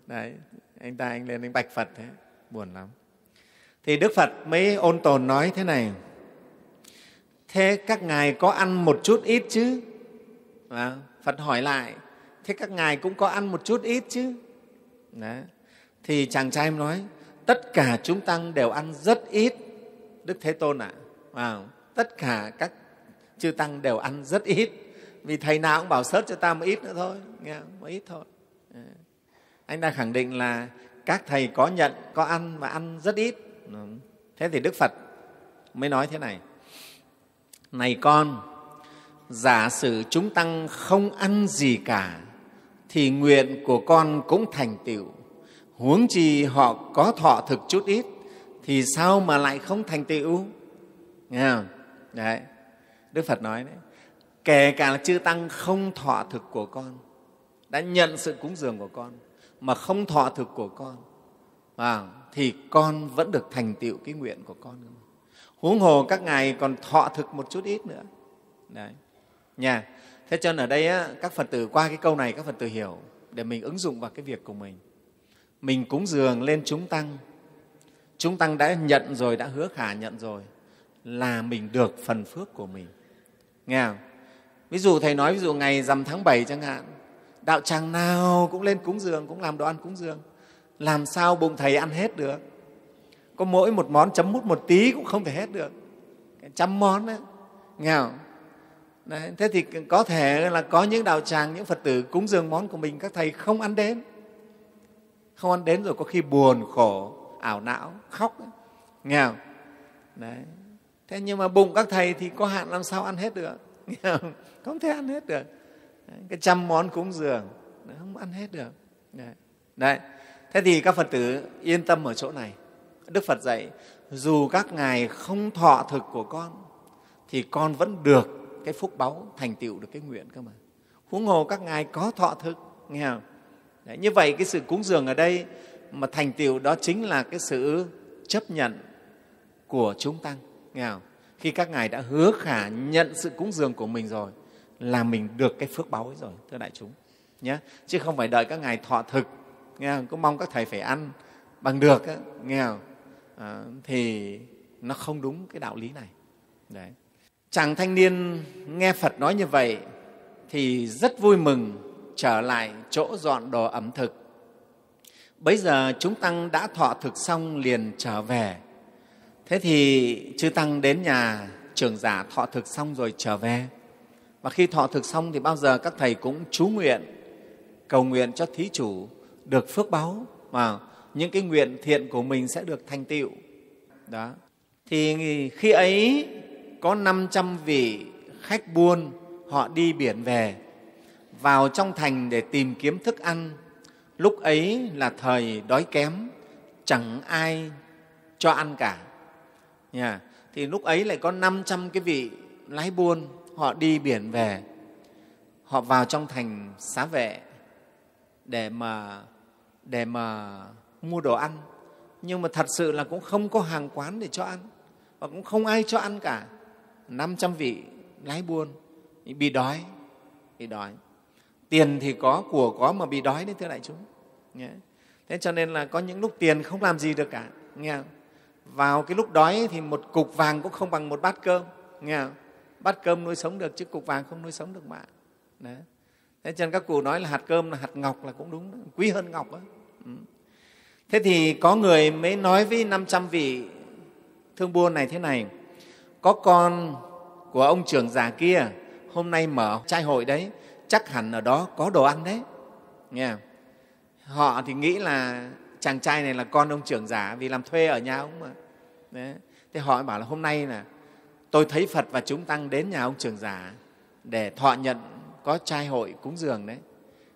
Đấy, anh ta anh lên anh bạch Phật thế, buồn lắm. Thì Đức Phật mới ôn tồn nói thế này, thế các ngài có ăn một chút ít chứ? Vâng, Phật hỏi lại, thế các ngài cũng có ăn một chút ít chứ? Đấy thì chàng trai em nói tất cả chúng tăng đều ăn rất ít đức thế tôn ạ à. à, tất cả các chư tăng đều ăn rất ít vì thầy nào cũng bảo sớt cho ta một ít nữa thôi nghe một ít thôi ừ. anh ta khẳng định là các thầy có nhận có ăn mà ăn rất ít ừ. thế thì đức phật mới nói thế này này con giả sử chúng tăng không ăn gì cả thì nguyện của con cũng thành tựu huống chi họ có thọ thực chút ít thì sao mà lại không thành tựu nghe không đấy đức phật nói đấy kể cả là chư tăng không thọ thực của con đã nhận sự cúng dường của con mà không thọ thực của con à, thì con vẫn được thành tựu cái nguyện của con huống hồ các ngài còn thọ thực một chút ít nữa đấy nha thế cho nên ở đây á, các phật tử qua cái câu này các phật tử hiểu để mình ứng dụng vào cái việc của mình mình cúng dường lên chúng tăng chúng tăng đã nhận rồi đã hứa khả nhận rồi là mình được phần phước của mình nghe không ví dụ thầy nói ví dụ ngày rằm tháng 7 chẳng hạn đạo tràng nào cũng lên cúng dường cũng làm đồ ăn cúng dường làm sao bụng thầy ăn hết được có mỗi một món chấm mút một tí cũng không thể hết được trăm món đấy nghe không đấy, thế thì có thể là có những đạo tràng những phật tử cúng dường món của mình các thầy không ăn đến không ăn đến rồi có khi buồn khổ ảo não khóc nghe không? Đấy. thế nhưng mà bụng các thầy thì có hạn làm sao ăn hết được nghe không? không thể ăn hết được đấy. cái trăm món cúng dường không ăn hết được đấy. đấy thế thì các phật tử yên tâm ở chỗ này đức phật dạy dù các ngài không thọ thực của con thì con vẫn được cái phúc báu thành tựu được cái nguyện cơ mà huống hồ các ngài có thọ thực nghe không Đấy, như vậy cái sự cúng dường ở đây mà thành tựu đó chính là cái sự chấp nhận của chúng tăng nghe không? khi các ngài đã hứa khả nhận sự cúng dường của mình rồi là mình được cái phước báu ấy rồi thưa đại chúng nhé chứ không phải đợi các ngài thọ thực nghe không? cứ mong các thầy phải ăn bằng được ấy, nghe không? À, thì nó không đúng cái đạo lý này Đấy. chàng thanh niên nghe phật nói như vậy thì rất vui mừng trở lại chỗ dọn đồ ẩm thực. Bây giờ chúng Tăng đã thọ thực xong liền trở về. Thế thì chư Tăng đến nhà trưởng giả thọ thực xong rồi trở về. Và khi thọ thực xong thì bao giờ các thầy cũng chú nguyện, cầu nguyện cho Thí Chủ được phước báo mà những cái nguyện thiện của mình sẽ được thành tựu. Đó. Thì khi ấy có 500 vị khách buôn họ đi biển về vào trong thành để tìm kiếm thức ăn. Lúc ấy là thời đói kém, chẳng ai cho ăn cả. Yeah. Thì lúc ấy lại có 500 cái vị lái buôn, họ đi biển về, họ vào trong thành xá vệ để mà, để mà mua đồ ăn. Nhưng mà thật sự là cũng không có hàng quán để cho ăn, và cũng không ai cho ăn cả. 500 vị lái buôn bị đói, bị đói tiền thì có của có mà bị đói đấy thưa đại chúng nhé, thế cho nên là có những lúc tiền không làm gì được cả nghe vào cái lúc đói thì một cục vàng cũng không bằng một bát cơm nghe bát cơm nuôi sống được chứ cục vàng không nuôi sống được mà đấy. thế cho nên các cụ nói là hạt cơm là hạt ngọc là cũng đúng quý hơn ngọc đó. Ừ. thế thì có người mới nói với 500 vị thương buôn này thế này có con của ông trưởng già kia hôm nay mở trai hội đấy chắc hẳn ở đó có đồ ăn đấy nghe họ thì nghĩ là chàng trai này là con ông trưởng giả vì làm thuê ở nhà ông mà đấy. thế họ bảo là hôm nay là tôi thấy phật và chúng tăng đến nhà ông trưởng giả để thọ nhận có trai hội cúng dường đấy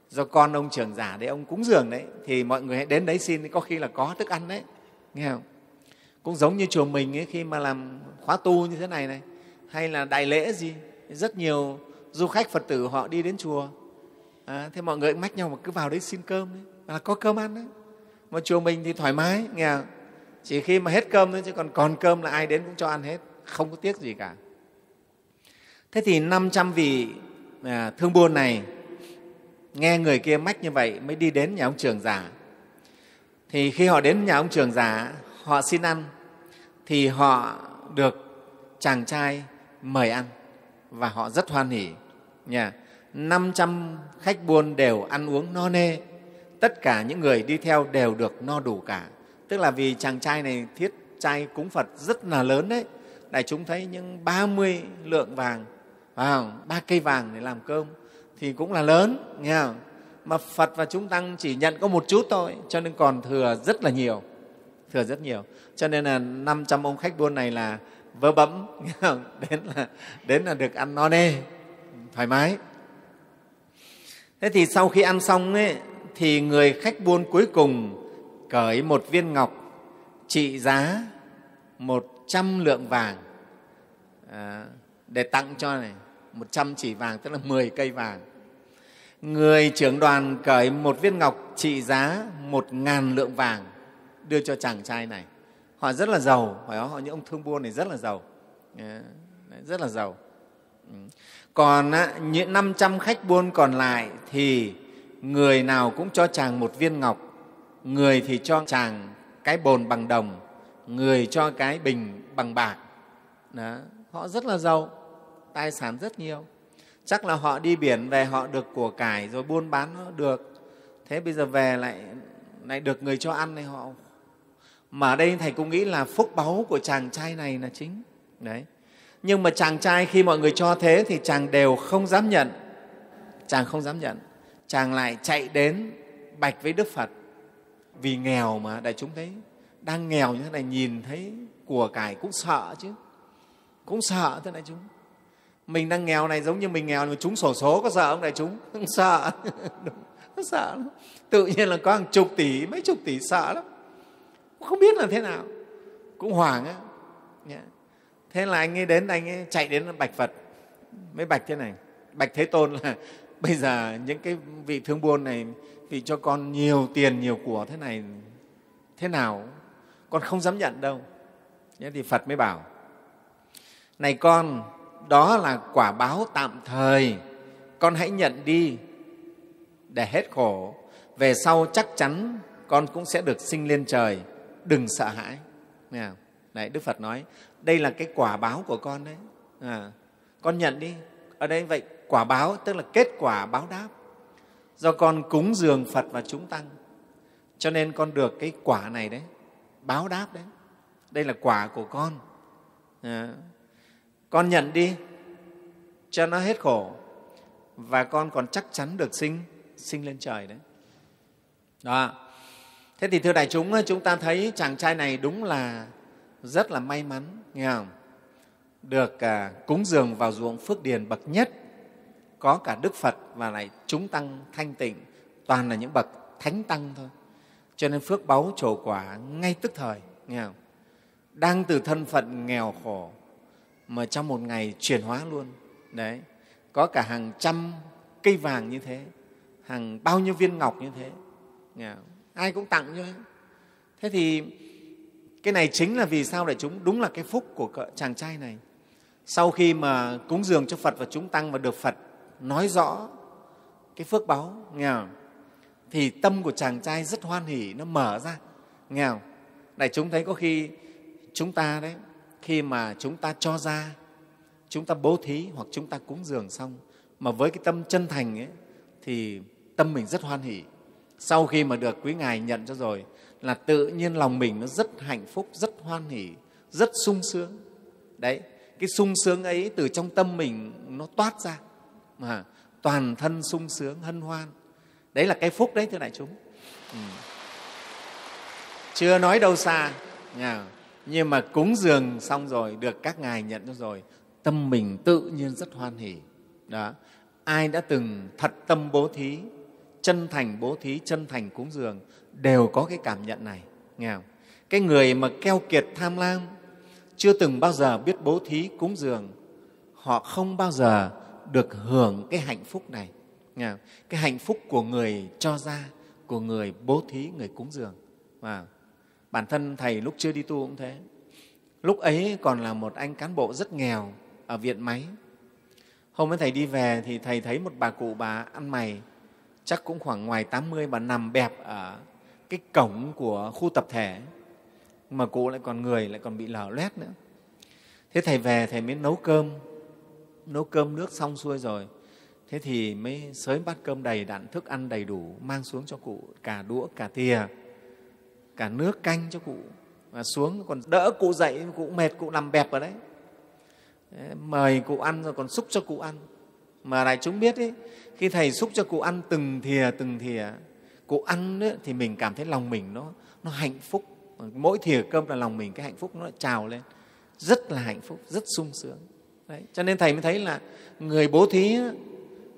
do con ông trưởng giả đấy ông cúng dường đấy thì mọi người hãy đến đấy xin có khi là có thức ăn đấy nghe không cũng giống như chùa mình ấy, khi mà làm khóa tu như thế này này hay là đại lễ gì rất nhiều du khách phật tử họ đi đến chùa à, thế mọi người mách nhau mà cứ vào đấy xin cơm đấy là có cơm ăn đấy mà chùa mình thì thoải mái nghe chỉ khi mà hết cơm thôi chứ còn còn cơm là ai đến cũng cho ăn hết không có tiếc gì cả thế thì 500 vị à, thương buôn này nghe người kia mách như vậy mới đi đến nhà ông trưởng giả thì khi họ đến nhà ông trưởng giả họ xin ăn thì họ được chàng trai mời ăn và họ rất hoan hỉ nhà 500 khách buôn đều ăn uống no nê, tất cả những người đi theo đều được no đủ cả. Tức là vì chàng trai này thiết trai cúng Phật rất là lớn đấy. Đại chúng thấy những 30 lượng vàng, ba cây vàng để làm cơm thì cũng là lớn, nghe không? mà Phật và chúng tăng chỉ nhận có một chút thôi, cho nên còn thừa rất là nhiều, thừa rất nhiều. Cho nên là 500 ông khách buôn này là vơ bẫm, đến là đến là được ăn no nê thoải mái thế thì sau khi ăn xong ấy, thì người khách buôn cuối cùng cởi một viên ngọc trị giá một trăm lượng vàng à, để tặng cho này một trăm chỉ vàng tức là mười cây vàng người trưởng đoàn cởi một viên ngọc trị giá một ngàn lượng vàng đưa cho chàng trai này họ rất là giàu phải không? họ những ông thương buôn này rất là giàu dạ, rất là giàu ừ còn á, những 500 khách buôn còn lại thì người nào cũng cho chàng một viên ngọc người thì cho chàng cái bồn bằng đồng người cho cái bình bằng bạc Đó. họ rất là giàu tài sản rất nhiều chắc là họ đi biển về họ được của cải rồi buôn bán nó được thế bây giờ về lại lại được người cho ăn này họ mà ở đây thầy cũng nghĩ là phúc báu của chàng trai này là chính đấy nhưng mà chàng trai khi mọi người cho thế thì chàng đều không dám nhận chàng không dám nhận chàng lại chạy đến bạch với đức phật vì nghèo mà đại chúng thấy đang nghèo như thế này nhìn thấy của cải cũng sợ chứ cũng sợ thế đại chúng mình đang nghèo này giống như mình nghèo mà chúng sổ số có sợ không đại chúng không sợ nó sợ lắm. tự nhiên là có hàng chục tỷ mấy chục tỷ sợ lắm không biết là thế nào cũng hoảng á yeah thế là anh ấy đến anh ấy chạy đến bạch phật mới bạch thế này bạch thế tôn là bây giờ những cái vị thương buôn này vì cho con nhiều tiền nhiều của thế này thế nào con không dám nhận đâu thế thì phật mới bảo này con đó là quả báo tạm thời con hãy nhận đi để hết khổ về sau chắc chắn con cũng sẽ được sinh lên trời đừng sợ hãi Nghe không? đấy đức phật nói đây là cái quả báo của con đấy à, con nhận đi ở đây vậy quả báo tức là kết quả báo đáp do con cúng dường phật và chúng tăng cho nên con được cái quả này đấy báo đáp đấy đây là quả của con à, con nhận đi cho nó hết khổ và con còn chắc chắn được sinh sinh lên trời đấy đó thế thì thưa đại chúng chúng ta thấy chàng trai này đúng là rất là may mắn nghe không? được cả à, cúng dường vào ruộng phước điền bậc nhất có cả đức phật và lại chúng tăng thanh tịnh toàn là những bậc thánh tăng thôi cho nên phước báu trổ quả ngay tức thời nghe không? đang từ thân phận nghèo khổ mà trong một ngày chuyển hóa luôn đấy có cả hàng trăm cây vàng như thế hàng bao nhiêu viên ngọc như thế nghe không? ai cũng tặng cho thế thì cái này chính là vì sao đại chúng đúng là cái phúc của chàng trai này sau khi mà cúng dường cho phật và chúng tăng và được phật nói rõ cái phước báo nghe không? thì tâm của chàng trai rất hoan hỉ nó mở ra nghe không? đại chúng thấy có khi chúng ta đấy khi mà chúng ta cho ra chúng ta bố thí hoặc chúng ta cúng dường xong mà với cái tâm chân thành ấy, thì tâm mình rất hoan hỉ sau khi mà được quý ngài nhận cho rồi là tự nhiên lòng mình nó rất hạnh phúc rất hoan hỉ rất sung sướng đấy cái sung sướng ấy từ trong tâm mình nó toát ra mà toàn thân sung sướng hân hoan đấy là cái phúc đấy thưa đại chúng ừ. chưa nói đâu xa nhưng mà cúng dường xong rồi được các ngài nhận rồi tâm mình tự nhiên rất hoan hỉ đó ai đã từng thật tâm bố thí chân thành bố thí chân thành cúng dường đều có cái cảm nhận này nghe không? cái người mà keo kiệt tham lam chưa từng bao giờ biết bố thí cúng dường họ không bao giờ được hưởng cái hạnh phúc này nghe không? cái hạnh phúc của người cho ra của người bố thí người cúng dường và bản thân thầy lúc chưa đi tu cũng thế lúc ấy còn là một anh cán bộ rất nghèo ở viện máy hôm ấy thầy đi về thì thầy thấy một bà cụ bà ăn mày chắc cũng khoảng ngoài 80 bà nằm bẹp ở cái cổng của khu tập thể mà cụ lại còn người lại còn bị lở loét nữa thế thầy về thầy mới nấu cơm nấu cơm nước xong xuôi rồi thế thì mới sới bát cơm đầy đặn thức ăn đầy đủ mang xuống cho cụ cả đũa cả thìa cả nước canh cho cụ và xuống còn đỡ cụ dậy cụ mệt cụ nằm bẹp ở đấy mời cụ ăn rồi còn xúc cho cụ ăn mà đại chúng biết ý, khi thầy xúc cho cụ ăn từng thìa từng thìa cô ăn ấy, thì mình cảm thấy lòng mình nó, nó hạnh phúc mỗi thìa cơm là lòng mình cái hạnh phúc nó trào lên rất là hạnh phúc rất sung sướng Đấy. cho nên thầy mới thấy là người bố thí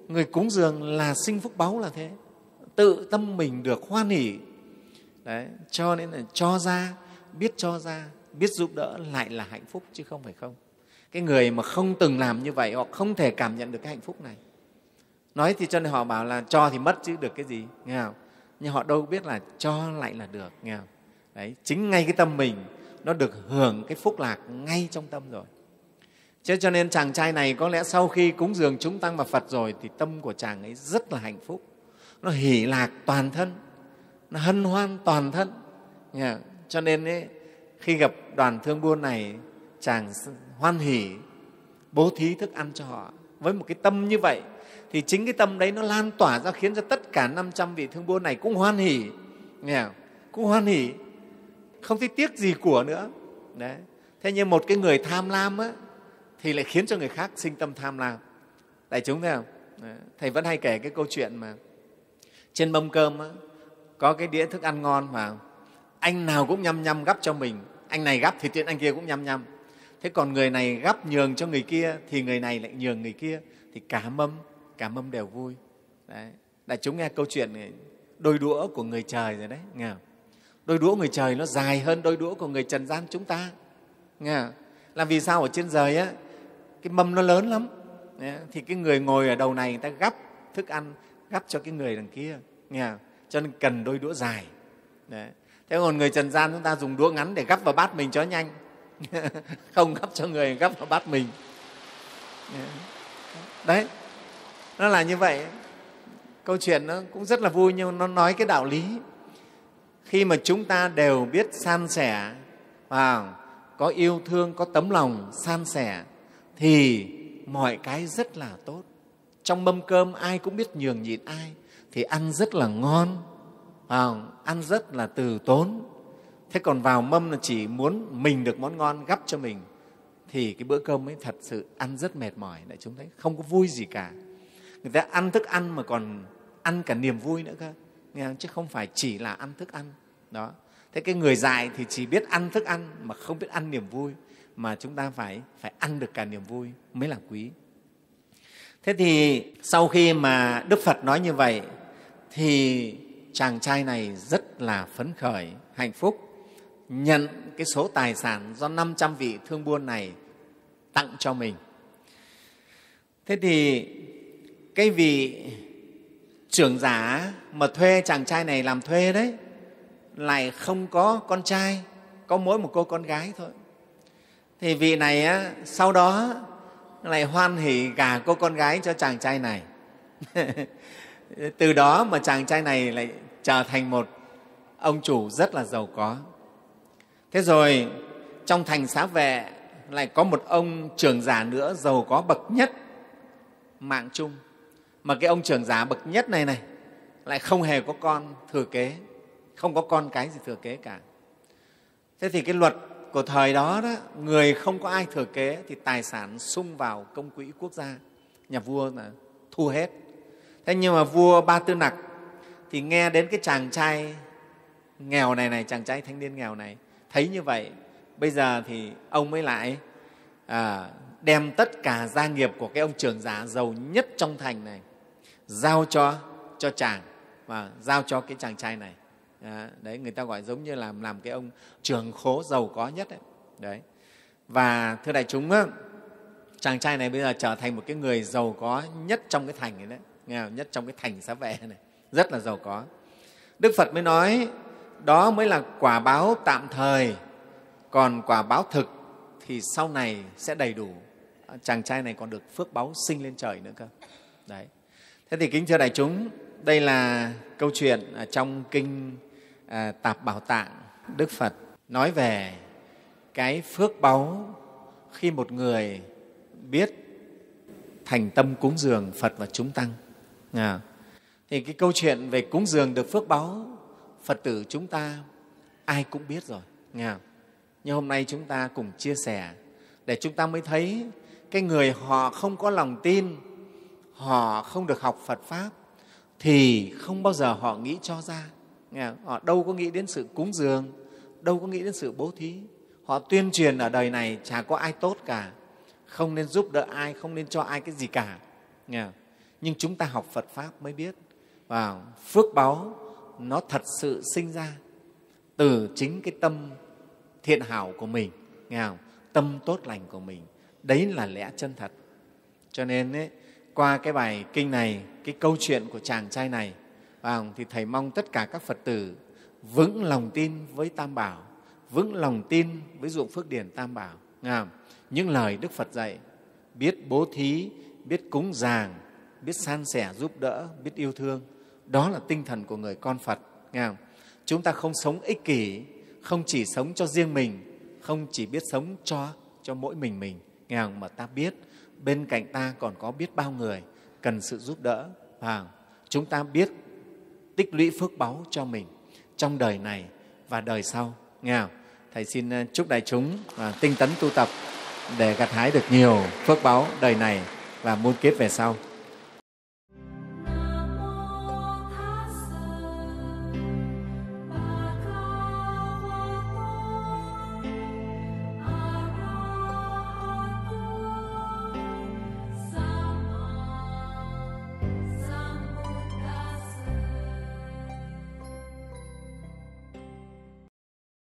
người cúng dường là sinh phúc báu là thế tự tâm mình được hoan hỉ Đấy. cho nên là cho ra biết cho ra biết giúp đỡ lại là hạnh phúc chứ không phải không cái người mà không từng làm như vậy họ không thể cảm nhận được cái hạnh phúc này nói thì cho nên họ bảo là cho thì mất chứ được cái gì nghe không nhưng họ đâu biết là cho lại là được nghe không? Đấy, chính ngay cái tâm mình nó được hưởng cái phúc lạc ngay trong tâm rồi Thế cho nên chàng trai này có lẽ sau khi cúng dường chúng tăng và Phật rồi thì tâm của chàng ấy rất là hạnh phúc. Nó hỷ lạc toàn thân, nó hân hoan toàn thân. Cho nên ấy, khi gặp đoàn thương buôn này, chàng hoan hỉ bố thí thức ăn cho họ với một cái tâm như vậy thì chính cái tâm đấy nó lan tỏa ra khiến cho tất cả 500 vị thương buôn này cũng hoan hỉ nghe không? cũng hoan hỉ không thấy tiếc gì của nữa đấy thế nhưng một cái người tham lam á, thì lại khiến cho người khác sinh tâm tham lam đại chúng thấy không đấy. thầy vẫn hay kể cái câu chuyện mà trên mâm cơm á, có cái đĩa thức ăn ngon mà anh nào cũng nhăm nhăm gắp cho mình anh này gắp thì tiện anh kia cũng nhăm nhăm thế còn người này gắp nhường cho người kia thì người này lại nhường người kia thì cả mâm cả mâm đều vui đấy. đại chúng nghe câu chuyện này, đôi đũa của người trời rồi đấy nghe không? đôi đũa người trời nó dài hơn đôi đũa của người trần gian chúng ta nghe không? làm vì sao ở trên trời á cái mâm nó lớn lắm đấy. thì cái người ngồi ở đầu này người ta gắp thức ăn gắp cho cái người đằng kia nghe không? cho nên cần đôi đũa dài đấy. thế còn người trần gian chúng ta dùng đũa ngắn để gắp vào bát mình cho nhanh không gấp cho người gấp vào bát mình đấy nó là như vậy câu chuyện nó cũng rất là vui nhưng nó nói cái đạo lý khi mà chúng ta đều biết san sẻ và có yêu thương có tấm lòng san sẻ thì mọi cái rất là tốt trong mâm cơm ai cũng biết nhường nhịn ai thì ăn rất là ngon ăn rất là từ tốn thế còn vào mâm là chỉ muốn mình được món ngon gắp cho mình thì cái bữa cơm ấy thật sự ăn rất mệt mỏi lại chúng thấy không có vui gì cả người ta ăn thức ăn mà còn ăn cả niềm vui nữa cơ nghe không? chứ không phải chỉ là ăn thức ăn đó thế cái người dài thì chỉ biết ăn thức ăn mà không biết ăn niềm vui mà chúng ta phải phải ăn được cả niềm vui mới là quý thế thì sau khi mà đức phật nói như vậy thì chàng trai này rất là phấn khởi hạnh phúc nhận cái số tài sản do 500 vị thương buôn này tặng cho mình. Thế thì cái vị trưởng giả mà thuê chàng trai này làm thuê đấy lại không có con trai, có mỗi một cô con gái thôi. Thì vị này á, sau đó lại hoan hỉ cả cô con gái cho chàng trai này. Từ đó mà chàng trai này lại trở thành một ông chủ rất là giàu có thế rồi trong thành xá vệ lại có một ông trưởng giả nữa giàu có bậc nhất mạng chung mà cái ông trưởng giả bậc nhất này này lại không hề có con thừa kế không có con cái gì thừa kế cả thế thì cái luật của thời đó đó người không có ai thừa kế thì tài sản sung vào công quỹ quốc gia nhà vua là thu hết thế nhưng mà vua ba tư nặc thì nghe đến cái chàng trai nghèo này này chàng trai thanh niên nghèo này thấy như vậy bây giờ thì ông mới lại à, đem tất cả gia nghiệp của cái ông trưởng giả giàu nhất trong thành này giao cho cho chàng và giao cho cái chàng trai này à, đấy người ta gọi giống như là làm cái ông trưởng khố giàu có nhất đấy, đấy. và thưa đại chúng á, chàng trai này bây giờ trở thành một cái người giàu có nhất trong cái thành này đấy nghe nhất trong cái thành xá vệ này rất là giàu có đức phật mới nói đó mới là quả báo tạm thời còn quả báo thực thì sau này sẽ đầy đủ à, chàng trai này còn được phước báo sinh lên trời nữa cơ đấy thế thì kính thưa đại chúng đây là câu chuyện à, trong kinh à, tạp bảo tạng đức phật nói về cái phước báu khi một người biết thành tâm cúng dường phật và chúng tăng à, thì cái câu chuyện về cúng dường được phước báu phật tử chúng ta ai cũng biết rồi nghe không? nhưng hôm nay chúng ta cùng chia sẻ để chúng ta mới thấy cái người họ không có lòng tin họ không được học phật pháp thì không bao giờ họ nghĩ cho ra nghe họ đâu có nghĩ đến sự cúng dường đâu có nghĩ đến sự bố thí họ tuyên truyền ở đời này chả có ai tốt cả không nên giúp đỡ ai không nên cho ai cái gì cả nghe nhưng chúng ta học phật pháp mới biết vào phước báu nó thật sự sinh ra từ chính cái tâm thiện hảo của mình nghe không? tâm tốt lành của mình đấy là lẽ chân thật cho nên ấy, qua cái bài kinh này cái câu chuyện của chàng trai này không? thì thầy mong tất cả các phật tử vững lòng tin với tam bảo vững lòng tin với dụng phước điển tam bảo nghe không? những lời đức phật dạy biết bố thí biết cúng dàng biết san sẻ giúp đỡ biết yêu thương đó là tinh thần của người con Phật. Nghe không? Chúng ta không sống ích kỷ, không chỉ sống cho riêng mình, không chỉ biết sống cho cho mỗi mình mình, nghe không? mà ta biết bên cạnh ta còn có biết bao người cần sự giúp đỡ. Và chúng ta biết tích lũy phước báu cho mình trong đời này và đời sau. Nghe không? Thầy xin ờ, chúc đại chúng à, tinh tấn tu tập để gặt hái được nhiều phước báu đời này và muôn kiếp về sau.